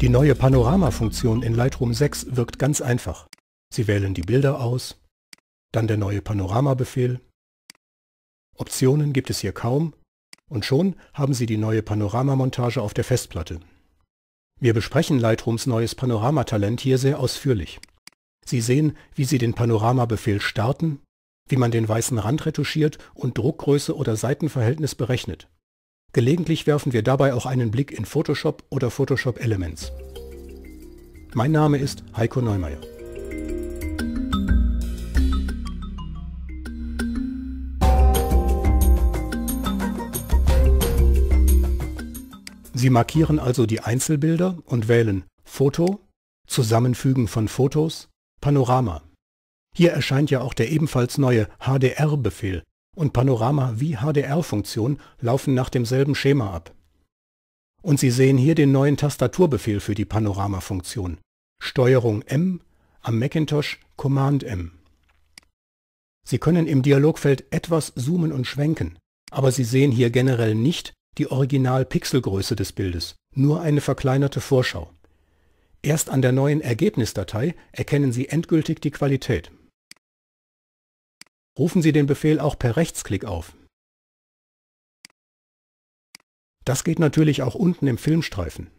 Die neue Panorama-Funktion in Lightroom 6 wirkt ganz einfach. Sie wählen die Bilder aus, dann der neue Panorama-Befehl. Optionen gibt es hier kaum und schon haben Sie die neue Panoramamontage auf der Festplatte. Wir besprechen Lightrooms neues Panoramatalent hier sehr ausführlich. Sie sehen, wie Sie den Panoramabefehl starten, wie man den weißen Rand retuschiert und Druckgröße oder Seitenverhältnis berechnet. Gelegentlich werfen wir dabei auch einen Blick in Photoshop oder Photoshop Elements. Mein Name ist Heiko Neumeier. Sie markieren also die Einzelbilder und wählen Foto, Zusammenfügen von Fotos, Panorama. Hier erscheint ja auch der ebenfalls neue HDR-Befehl und Panorama wie HDR-Funktion laufen nach demselben Schema ab. Und Sie sehen hier den neuen Tastaturbefehl für die Panorama-Funktion. Steuerung M, am Macintosh Command M. Sie können im Dialogfeld etwas zoomen und schwenken, aber Sie sehen hier generell nicht die Original-Pixelgröße des Bildes, nur eine verkleinerte Vorschau. Erst an der neuen Ergebnisdatei erkennen Sie endgültig die Qualität rufen Sie den Befehl auch per Rechtsklick auf. Das geht natürlich auch unten im Filmstreifen.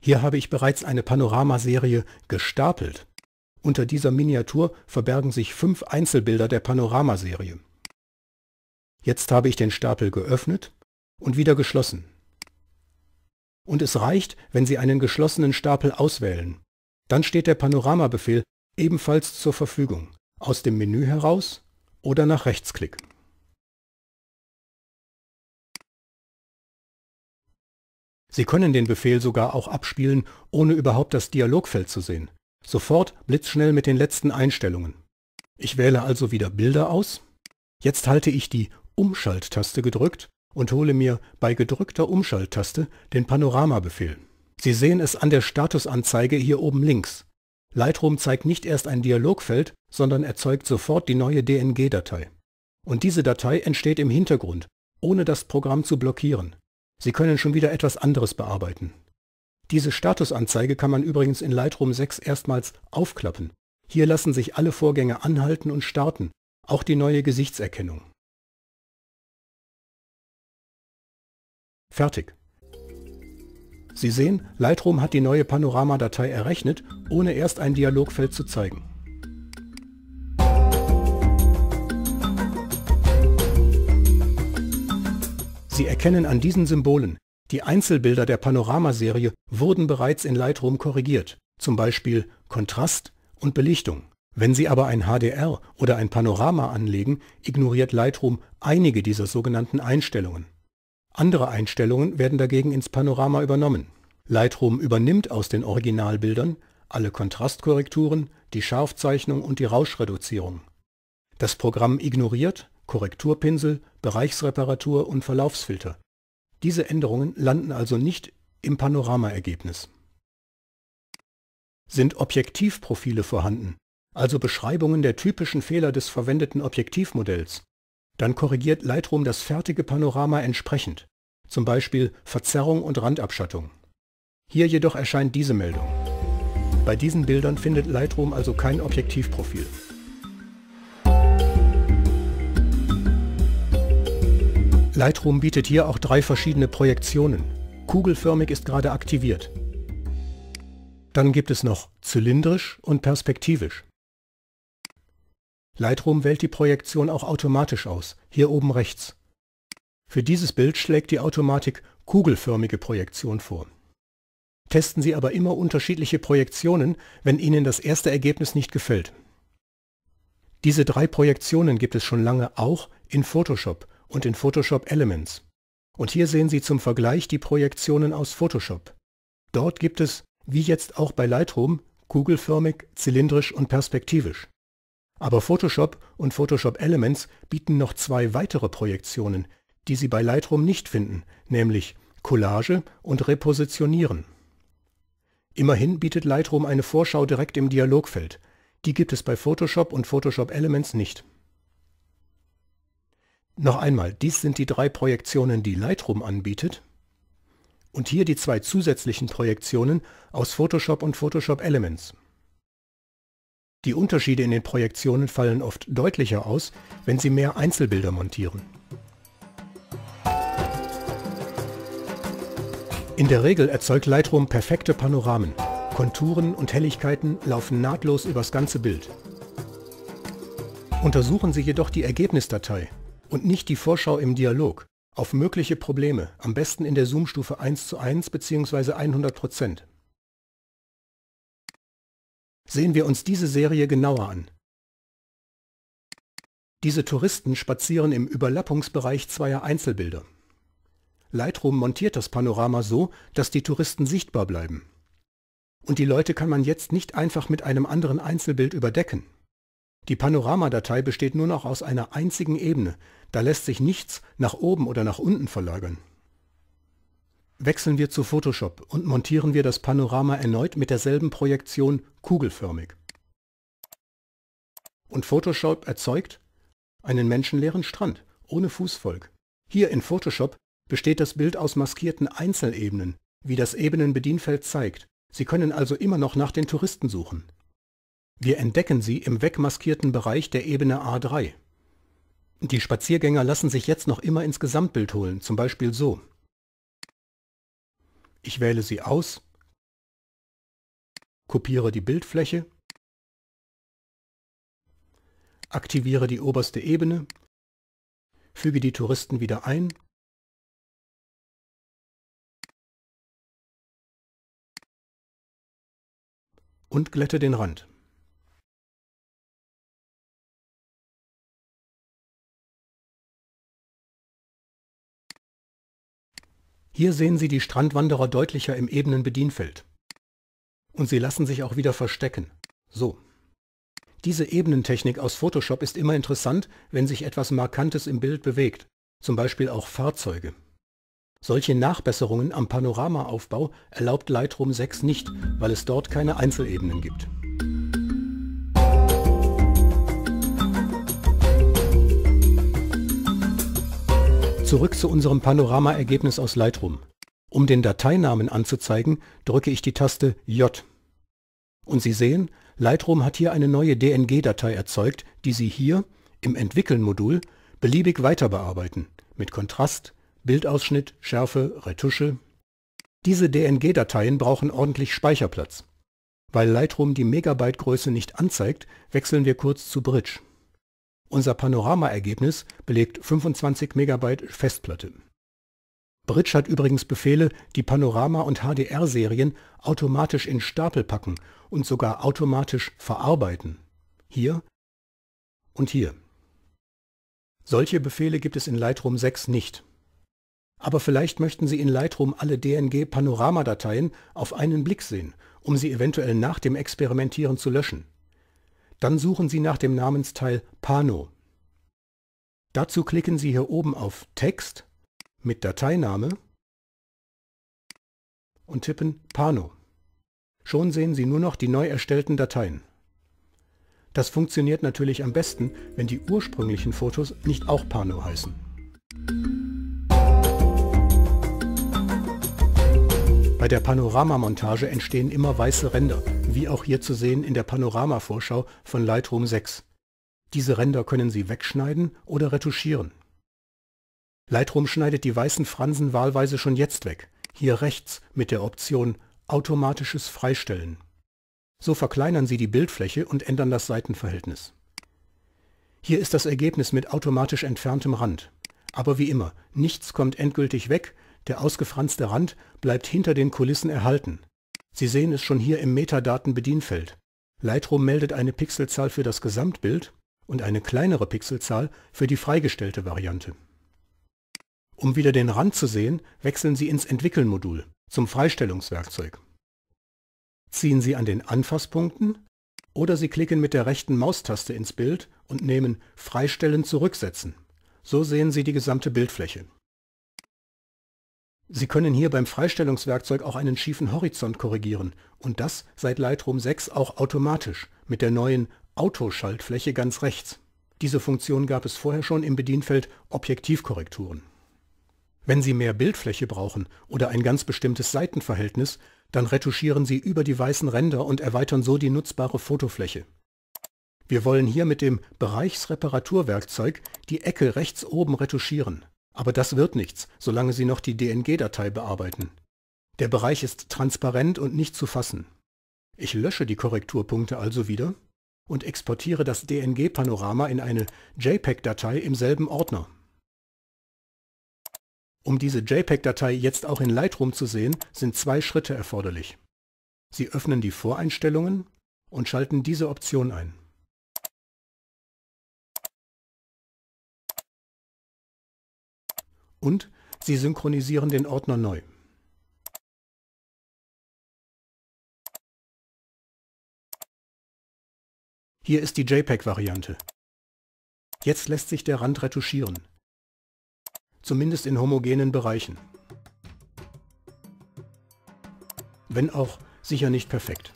Hier habe ich bereits eine Panoramaserie gestapelt. Unter dieser Miniatur verbergen sich fünf Einzelbilder der Panoramaserie. Jetzt habe ich den Stapel geöffnet und wieder geschlossen. Und es reicht, wenn Sie einen geschlossenen Stapel auswählen. Dann steht der Panoramabefehl ebenfalls zur Verfügung, aus dem Menü heraus oder nach Rechtsklick. Sie können den Befehl sogar auch abspielen, ohne überhaupt das Dialogfeld zu sehen. Sofort blitzschnell mit den letzten Einstellungen. Ich wähle also wieder Bilder aus. Jetzt halte ich die Umschalttaste gedrückt und hole mir bei gedrückter Umschalttaste den Panoramabefehl. Sie sehen es an der Statusanzeige hier oben links. Lightroom zeigt nicht erst ein Dialogfeld, sondern erzeugt sofort die neue DNG-Datei. Und diese Datei entsteht im Hintergrund, ohne das Programm zu blockieren. Sie können schon wieder etwas anderes bearbeiten. Diese Statusanzeige kann man übrigens in Lightroom 6 erstmals aufklappen. Hier lassen sich alle Vorgänge anhalten und starten, auch die neue Gesichtserkennung. Fertig. Sie sehen, Lightroom hat die neue Panoramadatei errechnet, ohne erst ein Dialogfeld zu zeigen. Sie erkennen an diesen Symbolen, die Einzelbilder der Panoramaserie wurden bereits in Lightroom korrigiert, zum Beispiel Kontrast und Belichtung. Wenn Sie aber ein HDR oder ein Panorama anlegen, ignoriert Lightroom einige dieser sogenannten Einstellungen. Andere Einstellungen werden dagegen ins Panorama übernommen. Lightroom übernimmt aus den Originalbildern alle Kontrastkorrekturen, die Scharfzeichnung und die Rauschreduzierung. Das Programm ignoriert Korrekturpinsel, Bereichsreparatur und Verlaufsfilter. Diese Änderungen landen also nicht im Panoramaergebnis. Sind Objektivprofile vorhanden, also Beschreibungen der typischen Fehler des verwendeten Objektivmodells, dann korrigiert Lightroom das fertige Panorama entsprechend zum Beispiel Verzerrung und Randabschattung. Hier jedoch erscheint diese Meldung. Bei diesen Bildern findet Lightroom also kein Objektivprofil. Lightroom bietet hier auch drei verschiedene Projektionen. Kugelförmig ist gerade aktiviert. Dann gibt es noch zylindrisch und perspektivisch. Lightroom wählt die Projektion auch automatisch aus, hier oben rechts. Für dieses Bild schlägt die Automatik kugelförmige Projektion vor. Testen Sie aber immer unterschiedliche Projektionen, wenn Ihnen das erste Ergebnis nicht gefällt. Diese drei Projektionen gibt es schon lange auch in Photoshop und in Photoshop Elements. Und hier sehen Sie zum Vergleich die Projektionen aus Photoshop. Dort gibt es, wie jetzt auch bei Lightroom, kugelförmig, zylindrisch und perspektivisch. Aber Photoshop und Photoshop Elements bieten noch zwei weitere Projektionen, die Sie bei Lightroom nicht finden, nämlich Collage und Repositionieren. Immerhin bietet Lightroom eine Vorschau direkt im Dialogfeld. Die gibt es bei Photoshop und Photoshop Elements nicht. Noch einmal, dies sind die drei Projektionen, die Lightroom anbietet. Und hier die zwei zusätzlichen Projektionen aus Photoshop und Photoshop Elements. Die Unterschiede in den Projektionen fallen oft deutlicher aus, wenn Sie mehr Einzelbilder montieren. In der Regel erzeugt Lightroom perfekte Panoramen. Konturen und Helligkeiten laufen nahtlos übers ganze Bild. Untersuchen Sie jedoch die Ergebnisdatei und nicht die Vorschau im Dialog auf mögliche Probleme, am besten in der Zoom-Stufe 1 zu 1 bzw. 100%. Sehen wir uns diese Serie genauer an. Diese Touristen spazieren im Überlappungsbereich zweier Einzelbilder. Lightroom montiert das Panorama so, dass die Touristen sichtbar bleiben. Und die Leute kann man jetzt nicht einfach mit einem anderen Einzelbild überdecken. Die Panoramadatei besteht nur noch aus einer einzigen Ebene, da lässt sich nichts nach oben oder nach unten verlagern. Wechseln wir zu Photoshop und montieren wir das Panorama erneut mit derselben Projektion kugelförmig. Und Photoshop erzeugt einen menschenleeren Strand ohne Fußvolk. Hier in Photoshop besteht das Bild aus maskierten Einzelebenen, wie das Ebenenbedienfeld zeigt. Sie können also immer noch nach den Touristen suchen. Wir entdecken sie im wegmaskierten Bereich der Ebene A3. Die Spaziergänger lassen sich jetzt noch immer ins Gesamtbild holen, zum Beispiel so. Ich wähle sie aus, kopiere die Bildfläche, aktiviere die oberste Ebene, füge die Touristen wieder ein und glätte den Rand. Hier sehen Sie die Strandwanderer deutlicher im ebenen Bedienfeld. Und sie lassen sich auch wieder verstecken. So. Diese Ebenentechnik aus Photoshop ist immer interessant, wenn sich etwas Markantes im Bild bewegt, zum Beispiel auch Fahrzeuge. Solche Nachbesserungen am Panoramaaufbau erlaubt Lightroom 6 nicht, weil es dort keine Einzelebenen gibt. Zurück zu unserem Panoramaergebnis aus Lightroom. Um den Dateinamen anzuzeigen, drücke ich die Taste J. Und Sie sehen, Lightroom hat hier eine neue DNG-Datei erzeugt, die Sie hier im Entwickeln-Modul beliebig weiter bearbeiten, mit Kontrast, Bildausschnitt, Schärfe, Retusche. Diese DNG-Dateien brauchen ordentlich Speicherplatz. Weil Lightroom die Megabyte-Größe nicht anzeigt, wechseln wir kurz zu Bridge. Unser Panorama-Ergebnis belegt 25 Megabyte Festplatte. Bridge hat übrigens Befehle, die Panorama- und HDR-Serien automatisch in Stapel packen und sogar automatisch verarbeiten. Hier und hier. Solche Befehle gibt es in Lightroom 6 nicht. Aber vielleicht möchten Sie in Lightroom alle DNG-Panorama-Dateien auf einen Blick sehen, um sie eventuell nach dem Experimentieren zu löschen. Dann suchen Sie nach dem Namensteil Pano. Dazu klicken Sie hier oben auf Text mit Dateiname und tippen Pano. Schon sehen Sie nur noch die neu erstellten Dateien. Das funktioniert natürlich am besten, wenn die ursprünglichen Fotos nicht auch Pano heißen. Bei der Panoramamontage entstehen immer weiße Ränder, wie auch hier zu sehen in der Panoramavorschau von Lightroom 6. Diese Ränder können Sie wegschneiden oder retuschieren. Lightroom schneidet die weißen Fransen wahlweise schon jetzt weg, hier rechts mit der Option Automatisches Freistellen. So verkleinern Sie die Bildfläche und ändern das Seitenverhältnis. Hier ist das Ergebnis mit automatisch entferntem Rand. Aber wie immer, nichts kommt endgültig weg, der ausgefranste Rand bleibt hinter den Kulissen erhalten. Sie sehen es schon hier im Metadaten-Bedienfeld. Lightroom meldet eine Pixelzahl für das Gesamtbild und eine kleinere Pixelzahl für die freigestellte Variante. Um wieder den Rand zu sehen, wechseln Sie ins Entwickeln-Modul zum Freistellungswerkzeug. Ziehen Sie an den Anfasspunkten oder Sie klicken mit der rechten Maustaste ins Bild und nehmen Freistellen zurücksetzen. So sehen Sie die gesamte Bildfläche. Sie können hier beim Freistellungswerkzeug auch einen schiefen Horizont korrigieren und das seit Lightroom 6 auch automatisch mit der neuen Autoschaltfläche ganz rechts. Diese Funktion gab es vorher schon im Bedienfeld Objektivkorrekturen. Wenn Sie mehr Bildfläche brauchen oder ein ganz bestimmtes Seitenverhältnis, dann retuschieren Sie über die weißen Ränder und erweitern so die nutzbare Fotofläche. Wir wollen hier mit dem Bereichsreparaturwerkzeug die Ecke rechts oben retuschieren. Aber das wird nichts, solange Sie noch die DNG-Datei bearbeiten. Der Bereich ist transparent und nicht zu fassen. Ich lösche die Korrekturpunkte also wieder und exportiere das DNG-Panorama in eine JPEG-Datei im selben Ordner. Um diese JPEG-Datei jetzt auch in Lightroom zu sehen, sind zwei Schritte erforderlich. Sie öffnen die Voreinstellungen und schalten diese Option ein. und Sie synchronisieren den Ordner neu. Hier ist die JPEG-Variante. Jetzt lässt sich der Rand retuschieren. Zumindest in homogenen Bereichen. Wenn auch sicher nicht perfekt.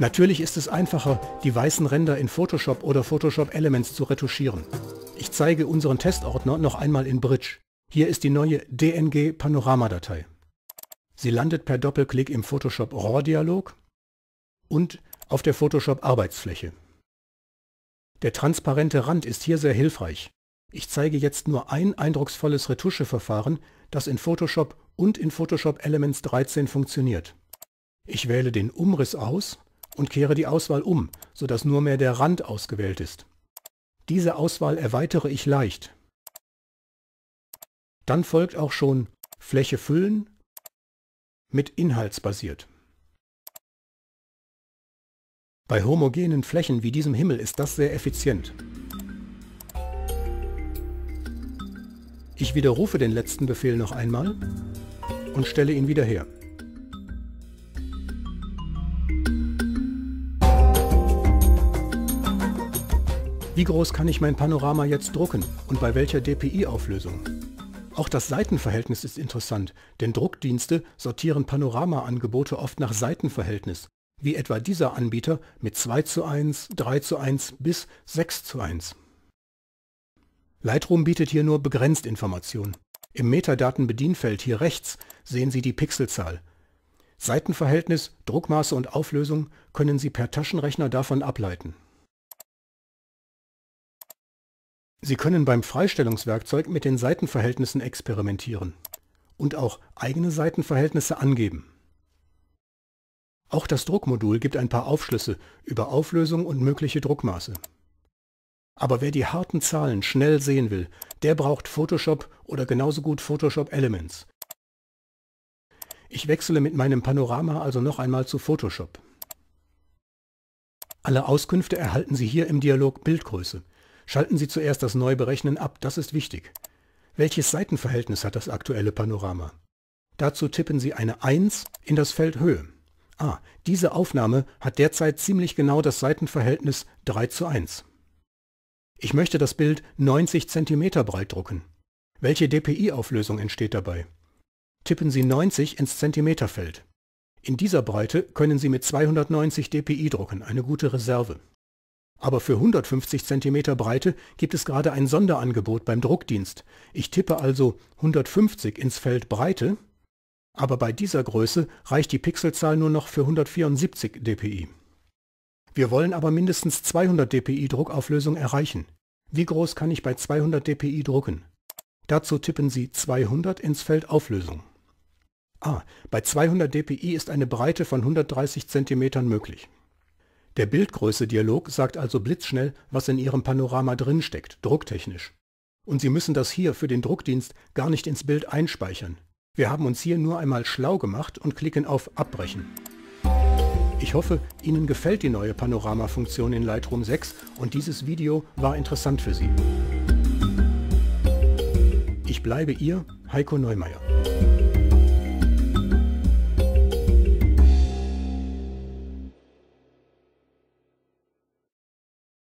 Natürlich ist es einfacher, die weißen Ränder in Photoshop oder Photoshop Elements zu retuschieren. Ich zeige unseren Testordner noch einmal in Bridge. Hier ist die neue DNG Panorama-Datei. Sie landet per Doppelklick im Photoshop RAW-Dialog und auf der Photoshop Arbeitsfläche. Der transparente Rand ist hier sehr hilfreich. Ich zeige jetzt nur ein eindrucksvolles Retuscheverfahren, das in Photoshop und in Photoshop Elements 13 funktioniert. Ich wähle den Umriss aus und kehre die Auswahl um, sodass nur mehr der Rand ausgewählt ist. Diese Auswahl erweitere ich leicht. Dann folgt auch schon Fläche füllen mit Inhaltsbasiert. Bei homogenen Flächen wie diesem Himmel ist das sehr effizient. Ich widerrufe den letzten Befehl noch einmal und stelle ihn wieder her. Wie groß kann ich mein Panorama jetzt drucken und bei welcher DPI-Auflösung? Auch das Seitenverhältnis ist interessant, denn Druckdienste sortieren Panoramaangebote oft nach Seitenverhältnis, wie etwa dieser Anbieter mit 2 zu 1, 3 zu 1 bis 6 zu 1. Lightroom bietet hier nur begrenzt Informationen. Im Metadaten-Bedienfeld hier rechts sehen Sie die Pixelzahl. Seitenverhältnis, Druckmaße und Auflösung können Sie per Taschenrechner davon ableiten. Sie können beim Freistellungswerkzeug mit den Seitenverhältnissen experimentieren und auch eigene Seitenverhältnisse angeben. Auch das Druckmodul gibt ein paar Aufschlüsse über Auflösung und mögliche Druckmaße. Aber wer die harten Zahlen schnell sehen will, der braucht Photoshop oder genauso gut Photoshop Elements. Ich wechsle mit meinem Panorama also noch einmal zu Photoshop. Alle Auskünfte erhalten Sie hier im Dialog Bildgröße. Schalten Sie zuerst das Neuberechnen ab, das ist wichtig. Welches Seitenverhältnis hat das aktuelle Panorama? Dazu tippen Sie eine 1 in das Feld Höhe. Ah, diese Aufnahme hat derzeit ziemlich genau das Seitenverhältnis 3 zu 1. Ich möchte das Bild 90 cm breit drucken. Welche DPI-Auflösung entsteht dabei? Tippen Sie 90 ins Zentimeterfeld. In dieser Breite können Sie mit 290 dpi drucken, eine gute Reserve. Aber für 150 cm Breite gibt es gerade ein Sonderangebot beim Druckdienst. Ich tippe also 150 ins Feld Breite, aber bei dieser Größe reicht die Pixelzahl nur noch für 174 dpi. Wir wollen aber mindestens 200 dpi Druckauflösung erreichen. Wie groß kann ich bei 200 dpi drucken? Dazu tippen Sie 200 ins Feld Auflösung. Ah, bei 200 dpi ist eine Breite von 130 cm möglich. Der Bildgröße-Dialog sagt also blitzschnell, was in Ihrem Panorama drinsteckt, drucktechnisch. Und Sie müssen das hier für den Druckdienst gar nicht ins Bild einspeichern. Wir haben uns hier nur einmal schlau gemacht und klicken auf Abbrechen. Ich hoffe, Ihnen gefällt die neue Panorama-Funktion in Lightroom 6 und dieses Video war interessant für Sie. Ich bleibe Ihr Heiko Neumeier.